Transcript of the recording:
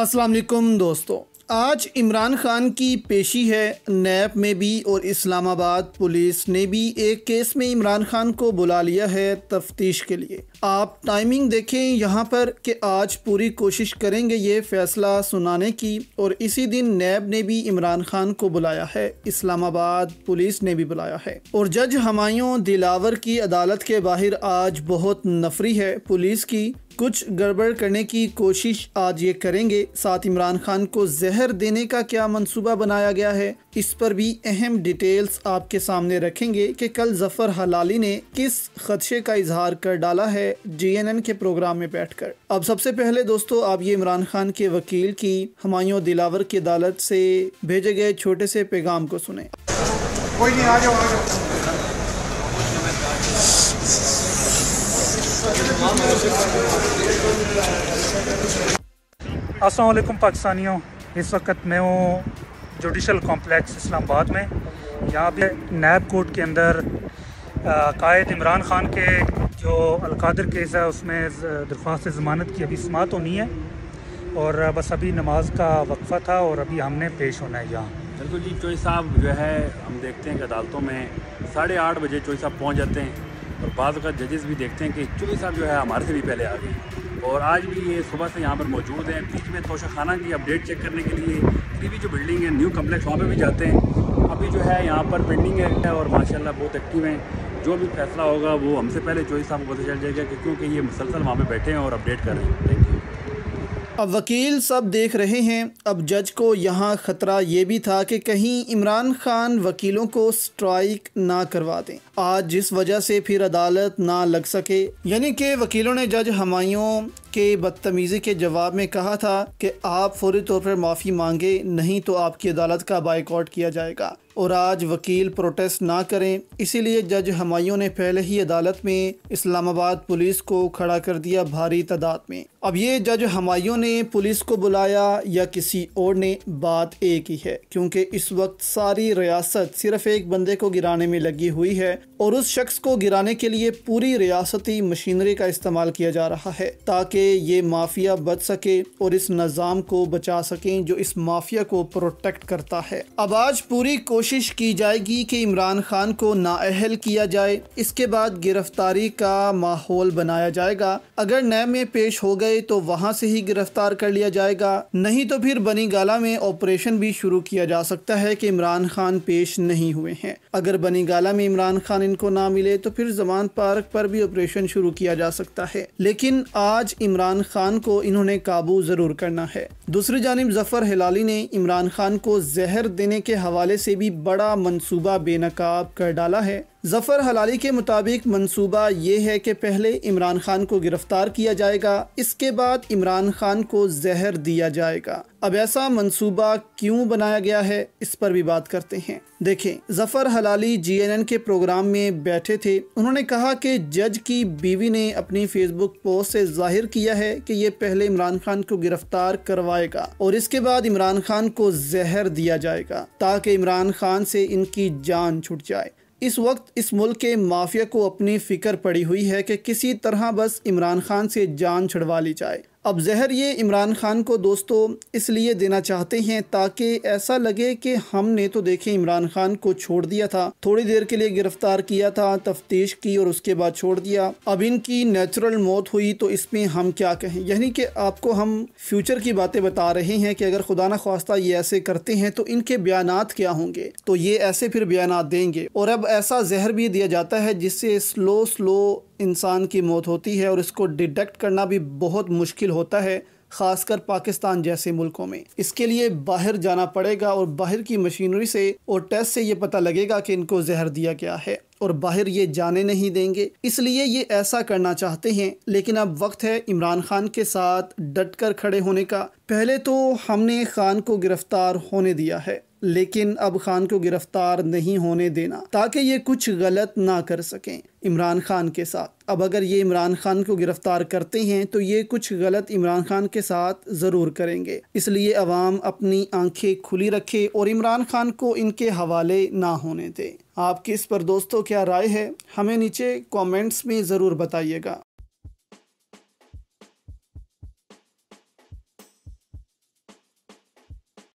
अस्सलाम वालेकुम दोस्तों आज इमरान खान की पेशी है नैब में भी और इस्लामाबाद पुलिस ने भी एक केस में इमरान खान को बुला लिया है तफ्तीश के लिए आप टाइमिंग देखें यहाँ पर कि आज पूरी कोशिश करेंगे ये फैसला सुनाने की और इसी दिन नैब ने भी इमरान खान को बुलाया है इस्लामाबाद पुलिस ने भी बुलाया है और जज हमायों दिलावर की अदालत के बाहर आज बहुत नफरी है पुलिस की कुछ गड़बड़ करने की कोशिश आज ये करेंगे साथ इमरान खान को जहर देने का क्या मंसूबा बनाया गया है इस पर भी अहम डिटेल्स आपके सामने रखेंगे कि कल जफर हलाली ने किस खदशे का इजहार कर डाला है जीएनएन के प्रोग्राम में बैठकर अब सबसे पहले दोस्तों आप ये इमरान खान के वकील की हमायों दिलावर की अदालत से भेजे गए छोटे से पैगाम को सुने कोई नहीं आ जाओ आ जाओ असलम पाकिस्तानियों इस वक्त मैं हूँ जुडिशल कॉम्प्लेक्स इस्लामाबाद में यहाँ पे नैब कोर्ट के अंदर कायद इमरान ख़ान के जो अलकादर केस है उसमें दरख्वास्त ज़मानत की अभी समात होनी है और बस अभी नमाज का वक्फ़ा था और अभी हमने पेश होना है यहाँ बिल्कुल जी चोई साहब जो है हम देखते हैं कि अदालतों में साढ़े आठ बजे चोई साहब पहुँच जाते हैं और बाद का जजेस भी देखते हैं कि चुनी साहब जो है हमारे से भी पहले आ गए और आज भी ये सुबह से यहाँ पर मौजूद हैं बीच में तोशा खाना की अपडेट चेक करने के लिए भी जो बिल्डिंग है न्यू कम्प्लेक्स वहाँ पर भी जाते हैं अभी जो है यहाँ पर पेंडिंग है और माशाल्लाह बहुत एक्टिव हैं जो भी फैसला होगा वो हमसे पहले चोई साहब को पता चल जाएगा कि क्योंकि ये मुसलसल वहाँ पर बैठे हैं और अपडेट कर रहे हैं थैंक यू अब वकील सब देख रहे हैं अब जज को यहाँ ख़तरा ये भी था कि कहीं इमरान खान वकीलों को स्ट्राइक ना करवा दें आज जिस वजह से फिर अदालत ना लग सके यानी कि वकीलों ने जज हमायों के बदतमीज़ी के जवाब में कहा था कि आप फौरी तौर पर माफ़ी मांगे नहीं तो आपकी अदालत का बाइकआउट किया जाएगा और आज वकील प्रोटेस्ट ना करें इसीलिए जज हमायों ने पहले ही अदालत में इस्लामाबाद पुलिस को खड़ा कर दिया भारी तादाद में अब ये जज हमायों ने पुलिस को बुलाया या किसी और ने बात एक ही है क्योंकि इस वक्त सारी रियासत सिर्फ एक बंदे को गिराने में लगी हुई है और उस शख्स को गिराने के लिए पूरी रियासती मशीनरी का इस्तेमाल किया जा रहा है ताकि ताकि ये माफिया बच सके और इस निज़ाम को बचा सकें जो इस माफिया को प्रोटेक्ट करता है अब आज पूरी कोशिश की जाएगी कि इमरान खान को नाअहल किया जाए इसके बाद गिरफ्तारी का माहौल बनाया जाएगा अगर नए में पेश हो गए तो वहाँ से ही गिरफ्तार कर लिया जाएगा नहीं तो फिर बनी गाला में ऑपरेशन भी शुरू किया जा सकता है कि इमरान खान पेश नहीं हुए हैं अगर बनी गाला में इमरान खान इनको ना मिले तो फिर जमान पार्क पर भी ऑपरेशन शुरू किया जा सकता है लेकिन आज इमरान खान को इन्होंने काबू ज़रूर करना है दूसरी जानब जफ़र हिलाली ने इमरान खान को जहर देने के हवाले से भी बड़ा मनसूबा बेनकाब कर डाला है जफ़र हलाली के मुताबिक मंसूबा ये है कि पहले इमरान खान को गिरफ्तार किया जाएगा इसके बाद इमरान खान को जहर दिया जाएगा अब ऐसा मंसूबा क्यों बनाया गया है इस पर भी बात करते हैं देखें जफ़र हलाली जीएनएन के प्रोग्राम में बैठे थे उन्होंने कहा कि जज की बीवी ने अपनी फेसबुक पोस्ट से जाहिर किया है कि ये पहले इमरान खान को गिरफ्तार करवाएगा और इसके बाद इमरान खान को जहर दिया जाएगा ताकि इमरान खान से इनकी जान छुट जाए इस वक्त इस मुल्क के माफिया को अपनी फ़िक्र पड़ी हुई है कि किसी तरह बस इमरान खान से जान छुड़वा ली जाए अब जहर ये इमरान खान को दोस्तों इसलिए देना चाहते हैं ताकि ऐसा लगे कि हमने तो देखें इमरान खान को छोड़ दिया था थोड़ी देर के लिए गिरफ्तार किया था तफ्तीश की और उसके बाद छोड़ दिया अब इनकी नेचुरल मौत हुई तो इसमें हम क्या कहें यानी कि आपको हम फ्यूचर की बातें बता रहे हैं कि अगर खुदा न खास्ता ये ऐसे करते हैं तो इनके बयान क्या होंगे तो ये ऐसे फिर बयान देंगे और अब ऐसा जहर भी दिया जाता है जिससे स्लो स्लो इंसान की मौत होती है और इसको डिटेक्ट करना भी बहुत मुश्किल होता है खासकर पाकिस्तान जैसे मुल्कों में इसके लिए बाहर जाना पड़ेगा और बाहर की मशीनरी से और टेस्ट से ये पता लगेगा कि इनको जहर दिया गया है और बाहर ये जाने नहीं देंगे इसलिए ये ऐसा करना चाहते हैं लेकिन अब वक्त है इमरान खान के साथ डट कर खड़े होने का पहले तो हमने खान को गिरफ्तार होने दिया है लेकिन अब खान को गिरफ्तार नहीं होने देना ताकि ये कुछ गलत ना कर सकें इमरान खान के साथ अब अगर ये इमरान खान को गिरफ़्तार करते हैं तो ये कुछ गलत इमरान खान के साथ ज़रूर करेंगे इसलिए अवाम अपनी आंखें खुली रखे और इमरान खान को इनके हवाले ना होने दें आपकी इस पर दोस्तों क्या राय है हमें नीचे कॉमेंट्स में ज़रूर बताइएगा